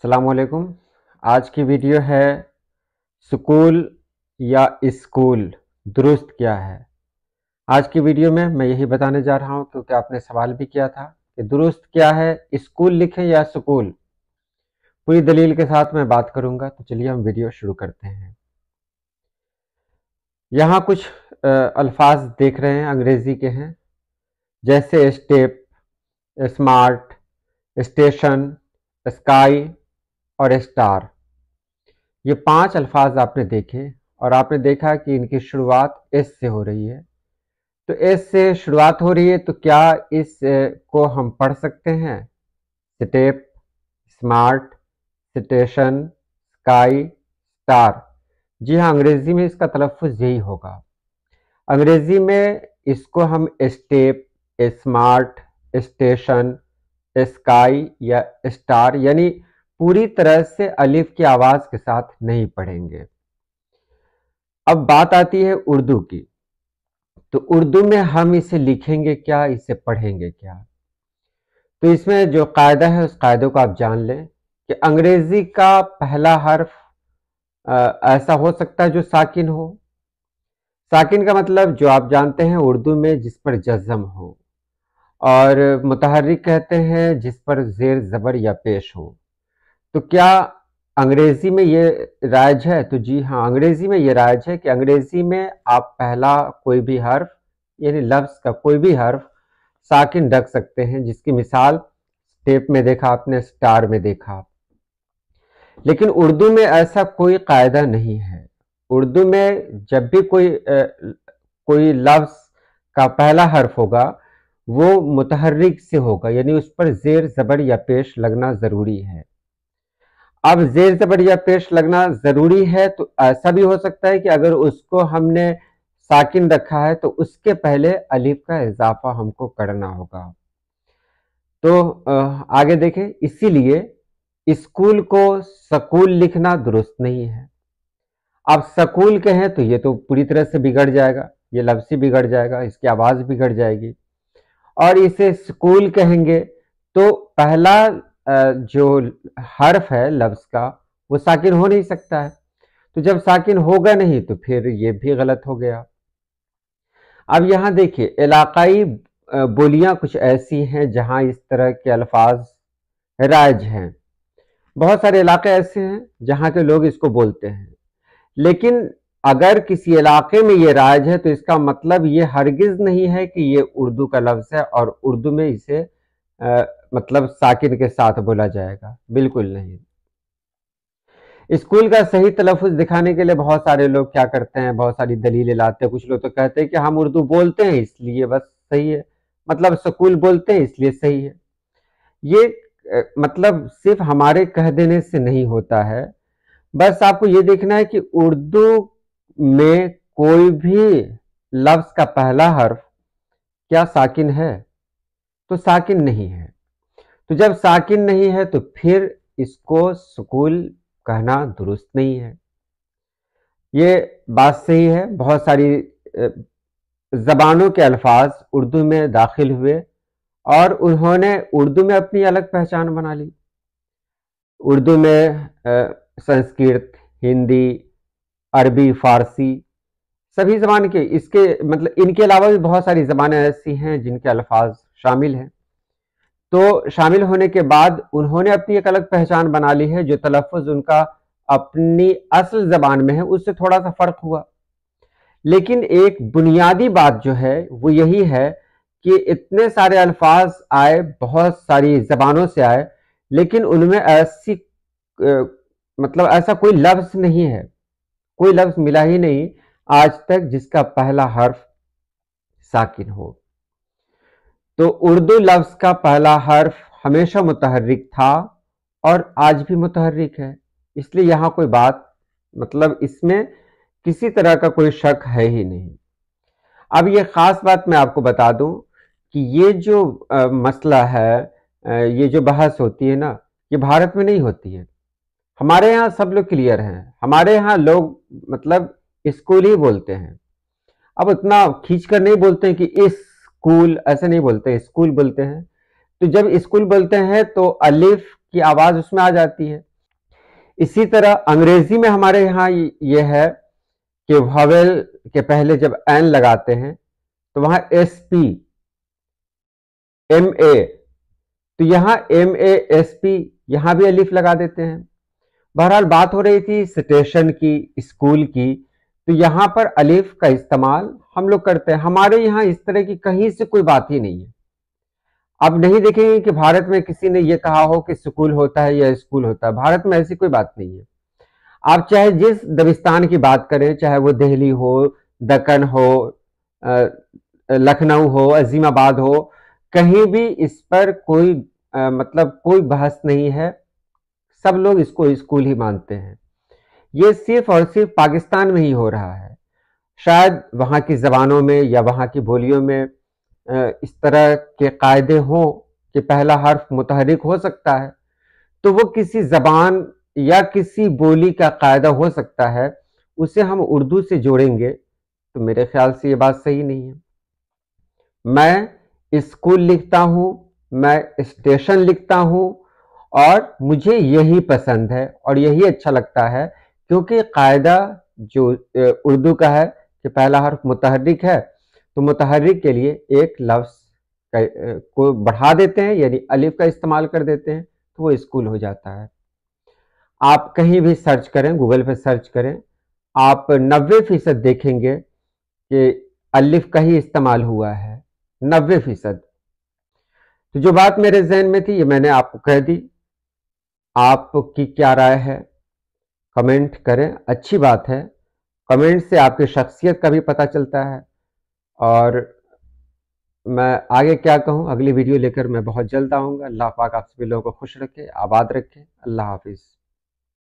असलकुम आज की वीडियो है स्कूल या स्कूल दुरुस्त क्या है आज की वीडियो में मैं यही बताने जा रहा हूं क्योंकि आपने सवाल भी किया था कि दुरुस्त क्या है स्कूल लिखें या स्कूल पूरी दलील के साथ मैं बात करूंगा तो चलिए हम वीडियो शुरू करते हैं यहाँ कुछ अल्फाज देख रहे हैं अंग्रेज़ी के हैं जैसे स्टेप स्मार्ट स्टेशन स्काई और स्टार ये पांच अल्फाज आपने देखे और आपने देखा कि इनकी शुरुआत एस से हो रही है तो एस से शुरुआत हो रही है तो क्या इस को हम पढ़ सकते हैं step smart station sky star जी हाँ अंग्रेज़ी में इसका तलफ़ यही होगा अंग्रेज़ी में इसको हम स्टेप स्मार्ट स्टेशन स्काई या स्टार यानी पूरी तरह से अलिफ की आवाज के साथ नहीं पढ़ेंगे अब बात आती है उर्दू की तो उर्दू में हम इसे लिखेंगे क्या इसे पढ़ेंगे क्या तो इसमें जो कायदा है उस कायदे को आप जान लें कि अंग्रेजी का पहला हर्फ आ, ऐसा हो सकता है जो साकिन हो साकिन का मतलब जो आप जानते हैं उर्दू में जिस पर जज्म हो और मुतहरिक कहते हैं जिस पर जेर ज़बर या पेश हो तो क्या अंग्रेजी में ये राज है तो जी हाँ अंग्रेजी में ये राज है कि अंग्रेजी में आप पहला कोई भी हर्फ यानी लफ्ज़ का कोई भी हर्फ साकिन रख सकते हैं जिसकी मिसाल स्टेप में देखा आपने स्टार में देखा लेकिन उर्दू में ऐसा कोई कायदा नहीं है उर्दू में जब भी कोई आ, कोई लफ्ज़ का पहला हर्फ होगा वो मुतहरिक से होगा यानी उस पर ज़ेर ज़बर या पेश लगना ज़रूरी है अब जेर जबर या पेश लगना ज़रूरी है तो ऐसा भी हो सकता है कि अगर उसको हमने साकिन रखा है तो उसके पहले अलीफ का इजाफा हमको करना होगा तो आगे देखें इसीलिए स्कूल को सकूल लिखना दुरुस्त नहीं है आप सकूल कहें तो ये तो पूरी तरह से बिगड़ जाएगा ये लफ्सी बिगड़ जाएगा इसकी आवाज़ बिगड़ जाएगी और इसे स्कूल कहेंगे तो पहला जो हर्फ है लफ्ज़ का वो साकिन हो नहीं सकता है तो जब साकिन होगा नहीं तो फिर ये भी गलत हो गया अब यहाँ देखिए इलाकाई बोलियाँ कुछ ऐसी हैं जहाँ इस तरह के अल्फाज राज हैं बहुत सारे इलाके ऐसे हैं जहाँ के लोग इसको बोलते हैं लेकिन अगर किसी इलाके में ये राज है तो इसका मतलब ये हरगिज़ नहीं है कि ये उर्दू का लफ्ज़ है और उर्दू में इसे मतलब साकिन के साथ बोला जाएगा बिल्कुल नहीं स्कूल का सही तलफ़ दिखाने के लिए बहुत सारे लोग क्या करते हैं बहुत सारी दलीलें लाते हैं कुछ लोग तो कहते हैं कि हम उर्दू बोलते हैं इसलिए बस सही है मतलब स्कूल बोलते हैं इसलिए सही है ये मतलब सिर्फ हमारे कह देने से नहीं होता है बस आपको ये देखना है कि उर्दू में कोई भी लफ्ज़ का पहला हर्फ क्या साकिन है तो साकिन नहीं है तो जब साकिन नहीं है तो फिर इसको सुकूल कहना दुरुस्त नहीं है ये बात सही है बहुत सारी ज़बानों के अल्फाज उर्दू में दाखिल हुए और उन्होंने उर्दू में अपनी अलग पहचान बना ली उर्दू में संस्कृत हिंदी अरबी फारसी सभी ज़बान के इसके मतलब इनके अलावा भी बहुत सारी ज़बानें ऐसी हैं जिनके अल्फाज शामिल हैं तो शामिल होने के बाद उन्होंने अपनी एक अलग पहचान बना ली है जो तलफ़ उनका अपनी असल जबान में है उससे थोड़ा सा फ़र्क हुआ लेकिन एक बुनियादी बात जो है वो यही है कि इतने सारे अल्फाज आए बहुत सारी ज़बानों से आए लेकिन उनमें ऐसी मतलब ऐसा कोई लफ्ज़ नहीं है कोई लफ्ज़ मिला ही नहीं आज तक जिसका पहला हर्फ साकिन हो तो उर्दू लफ्ज का पहला हर्फ हमेशा मुतहरिक था और आज भी मुतहरिक है इसलिए यहां कोई बात मतलब इसमें किसी तरह का कोई शक है ही नहीं अब ये ख़ास बात मैं आपको बता दूं कि ये जो आ, मसला है आ, ये जो बहस होती है ना ये भारत में नहीं होती है हमारे यहाँ सब लोग क्लियर हैं हमारे यहाँ लोग मतलब स्कूल ही बोलते हैं अब उतना खींच कर नहीं बोलते हैं कि इस स्कूल ऐसे नहीं बोलते स्कूल बोलते हैं तो जब स्कूल बोलते हैं तो अलिफ की आवाज उसमें आ जाती है इसी तरह अंग्रेजी में हमारे यहाँ ये है कि भवेल के पहले जब एन लगाते हैं तो वहां एस पी एम ए तो यहाँ एम ए एस पी यहां भी अलिफ लगा देते हैं बहरहाल बात हो रही थी स्टेशन की स्कूल की तो यहाँ पर अलिफ का इस्तेमाल हम लोग करते हैं हमारे यहाँ इस तरह की कहीं से कोई बात ही नहीं है आप नहीं देखेंगे कि भारत में किसी ने यह कहा हो कि स्कूल होता है या स्कूल होता है भारत में ऐसी कोई बात नहीं है आप चाहे जिस दबिस्तान की बात करें चाहे वो दिल्ली हो दक्कन हो लखनऊ हो अजीमाबाद हो कहीं भी इस पर कोई आ, मतलब कोई बहस नहीं है सब लोग इसको स्कूल ही मानते हैं ये सिर्फ और सिर्फ पाकिस्तान में ही हो रहा है शायद वहाँ की ज़बानों में या वहाँ की बोलियों में इस तरह के कायदे हों कि पहला हर्फ मुतहरक हो सकता है तो वो किसी ज़बान या किसी बोली का कायदा हो सकता है उसे हम उर्दू से जोड़ेंगे तो मेरे ख्याल से ये बात सही नहीं है मैं स्कूल लिखता हूँ मैं स्टेशन लिखता हूँ और मुझे यही पसंद है और यही अच्छा लगता है क्योंकि कायदा जो उर्दू का है कि पहला हर्फ मुतहरिक है तो मुतहरिक के लिए एक लफ्स को बढ़ा देते हैं यानी अलिफ का इस्तेमाल कर देते हैं तो वो स्कूल हो जाता है आप कहीं भी सर्च करें गूगल पे सर्च करें आप नबे फीसद देखेंगे कि अलिफ का ही इस्तेमाल हुआ है नबे फीसद तो जो बात मेरे जहन में थी ये मैंने आपको कह दी आपकी क्या राय है कमेंट करें अच्छी बात है कमेंट से आपकी शख्सियत का भी पता चलता है और मैं आगे क्या कहूँ अगली वीडियो लेकर मैं बहुत जल्द आऊँगा अल्लाह पाक आप सभी लोगों को खुश रखे आबाद रखे अल्लाह हाफिज़